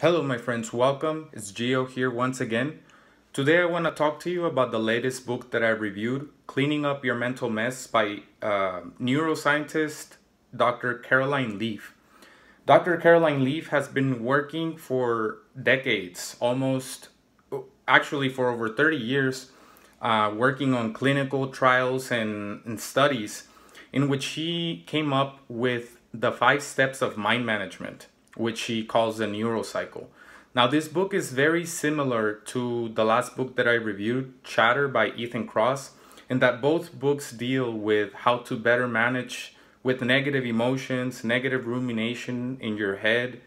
Hello my friends, welcome. It's Geo here once again. Today I want to talk to you about the latest book that I reviewed, Cleaning Up Your Mental Mess by uh, neuroscientist Dr. Caroline Leaf. Dr. Caroline Leaf has been working for decades, almost actually for over 30 years, uh, working on clinical trials and, and studies in which she came up with the five steps of mind management which he calls the neurocycle. Now, this book is very similar to the last book that I reviewed, Chatter by Ethan Cross, in that both books deal with how to better manage with negative emotions, negative rumination in your head,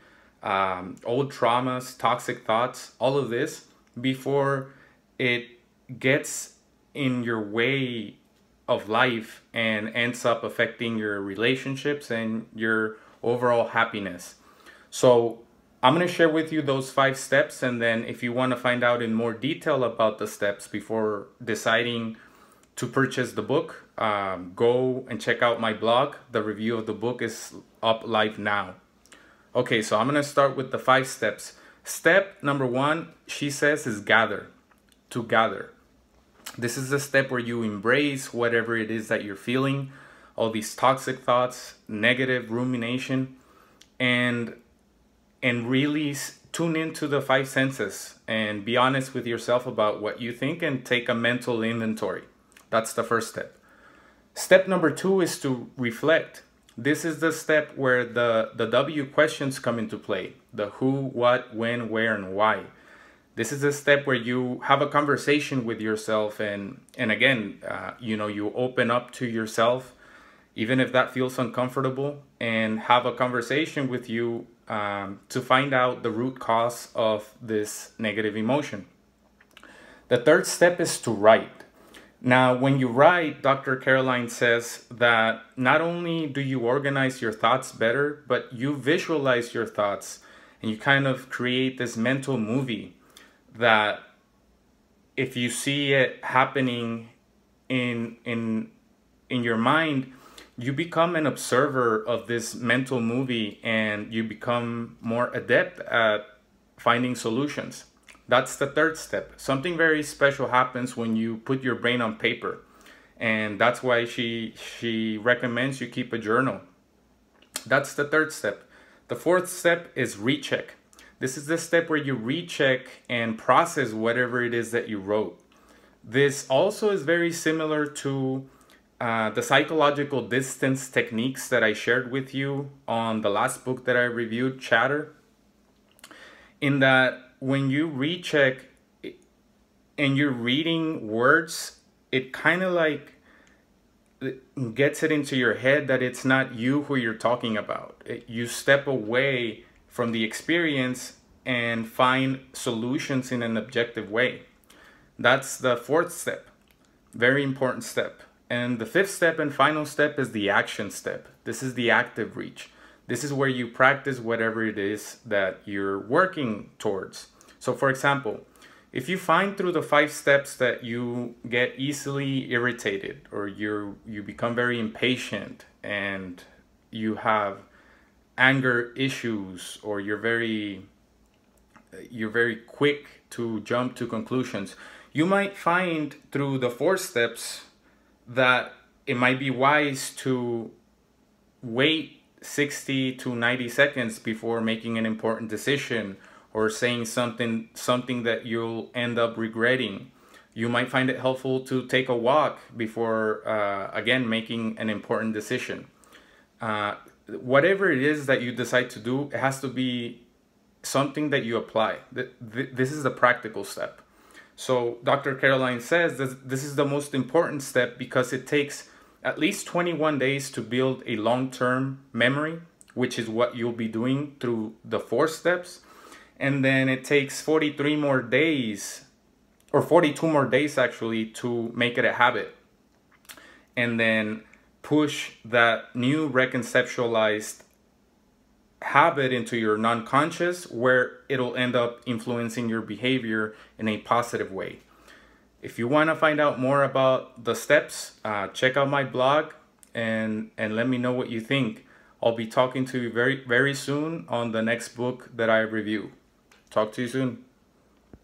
um, old traumas, toxic thoughts, all of this before it gets in your way of life and ends up affecting your relationships and your overall happiness. So I'm going to share with you those five steps. And then if you want to find out in more detail about the steps before deciding to purchase the book, um, go and check out my blog. The review of the book is up live now. Okay, so I'm going to start with the five steps. Step number one, she says, is gather, to gather. This is the step where you embrace whatever it is that you're feeling, all these toxic thoughts, negative rumination, and and really tune into the five senses and be honest with yourself about what you think and take a mental inventory. That's the first step. Step number two is to reflect. This is the step where the, the W questions come into play the who, what, when, where, and why. This is the step where you have a conversation with yourself, and and again, uh, you know, you open up to yourself, even if that feels uncomfortable, and have a conversation with you um, to find out the root cause of this negative emotion. The third step is to write. Now, when you write, Dr. Caroline says that not only do you organize your thoughts better, but you visualize your thoughts and you kind of create this mental movie that if you see it happening in in in your mind, you become an observer of this mental movie and you become more adept at finding solutions. That's the third step. Something very special happens when you put your brain on paper. And that's why she she recommends you keep a journal. That's the third step. The fourth step is recheck. This is the step where you recheck and process whatever it is that you wrote. This also is very similar to uh, the psychological distance techniques that I shared with you on the last book that I reviewed, Chatter, in that when you recheck and you're reading words, it kind of like gets it into your head that it's not you who you're talking about. You step away from the experience and find solutions in an objective way. That's the fourth step, very important step. And the fifth step and final step is the action step. This is the active reach. This is where you practice whatever it is that you're working towards. So, for example, if you find through the five steps that you get easily irritated or you you become very impatient and you have anger issues or you're very you're very quick to jump to conclusions you might find through the four steps that it might be wise to wait 60 to 90 seconds before making an important decision or saying something something that you'll end up regretting. You might find it helpful to take a walk before uh, again making an important decision. Uh, whatever it is that you decide to do, it has to be something that you apply. This is the practical step. So Dr. Caroline says that this is the most important step because it takes at least 21 days to build a long-term memory, which is what you'll be doing through the four steps. And then it takes 43 more days or 42 more days actually to make it a habit. And then push that new reconceptualized habit into your non-conscious where it'll end up influencing your behavior in a positive way. If you want to find out more about the steps, uh, check out my blog and, and let me know what you think. I'll be talking to you very, very soon on the next book that I review. Talk to you soon.